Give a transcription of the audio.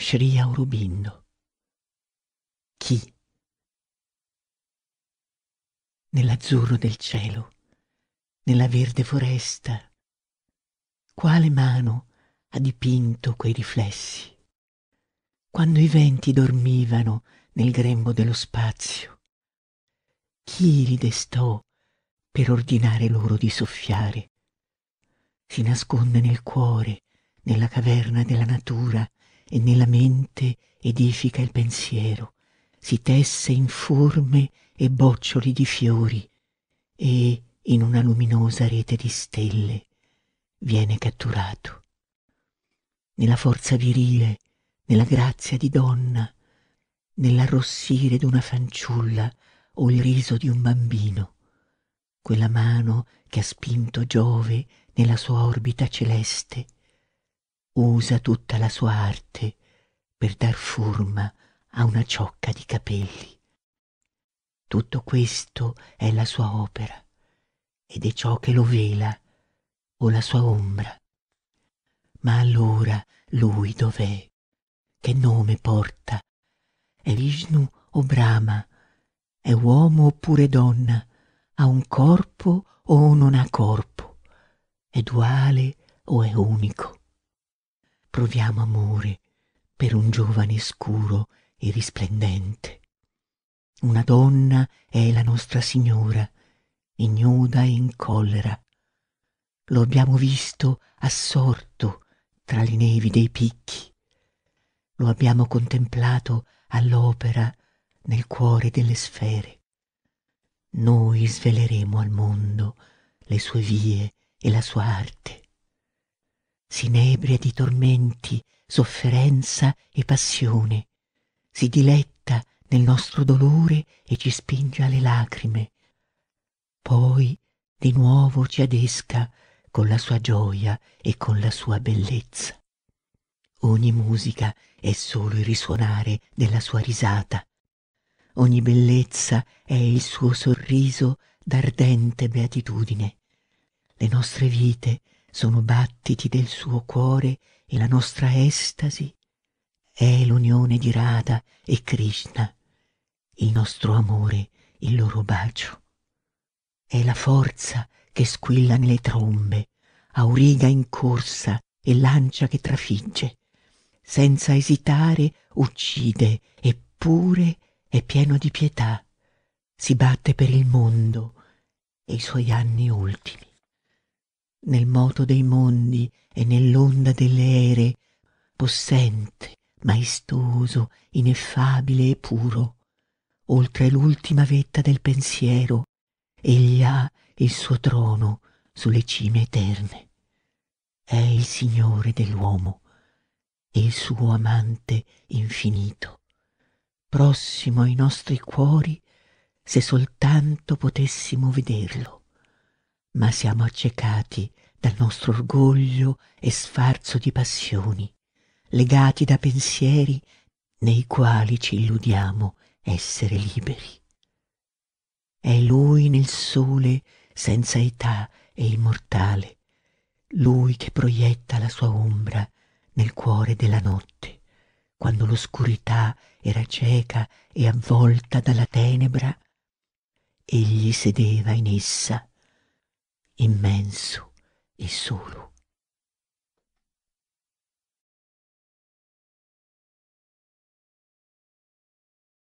Sri Aurobindo. Chi? Nell'azzurro del cielo, nella verde foresta, quale mano ha dipinto quei riflessi? Quando i venti dormivano nel grembo dello spazio, chi li destò per ordinare loro di soffiare? Si nasconde nel cuore, nella caverna della natura, e nella mente edifica il pensiero, si tesse in forme e boccioli di fiori e in una luminosa rete di stelle viene catturato. Nella forza virile, nella grazia di donna, nell'arrossire d'una fanciulla o il riso di un bambino, quella mano che ha spinto Giove nella sua orbita celeste, usa tutta la sua arte per dar forma a una ciocca di capelli. Tutto questo è la sua opera ed è ciò che lo vela o la sua ombra. Ma allora lui dov'è? Che nome porta? È Vishnu o Brahma? È uomo oppure donna? Ha un corpo o non ha corpo? È duale o è unico? proviamo amore per un giovane scuro e risplendente. Una donna è la nostra signora, ignuda e in collera. Lo abbiamo visto assorto tra le nevi dei picchi. Lo abbiamo contemplato all'opera nel cuore delle sfere. Noi sveleremo al mondo le sue vie e la sua arte inebria di tormenti, sofferenza e passione, si diletta nel nostro dolore e ci spinge alle lacrime. Poi di nuovo ci adesca con la sua gioia e con la sua bellezza. Ogni musica è solo il risuonare della sua risata. Ogni bellezza è il suo sorriso d'ardente beatitudine. Le nostre vite sono battiti del suo cuore e la nostra estasi è l'unione di Radha e Krishna, il nostro amore, il loro bacio. È la forza che squilla nelle trombe, auriga in corsa e lancia che trafigge. Senza esitare uccide, eppure è pieno di pietà. Si batte per il mondo e i suoi anni ultimi nel moto dei mondi e nell'onda delle ere, possente, maestoso, ineffabile e puro. Oltre l'ultima vetta del pensiero, egli ha il suo trono sulle cime eterne. È il Signore dell'uomo e il suo amante infinito, prossimo ai nostri cuori se soltanto potessimo vederlo ma siamo accecati dal nostro orgoglio e sfarzo di passioni, legati da pensieri nei quali ci illudiamo essere liberi. È Lui nel sole senza età e immortale, Lui che proietta la sua ombra nel cuore della notte, quando l'oscurità era cieca e avvolta dalla tenebra, egli sedeva in essa immenso e solo.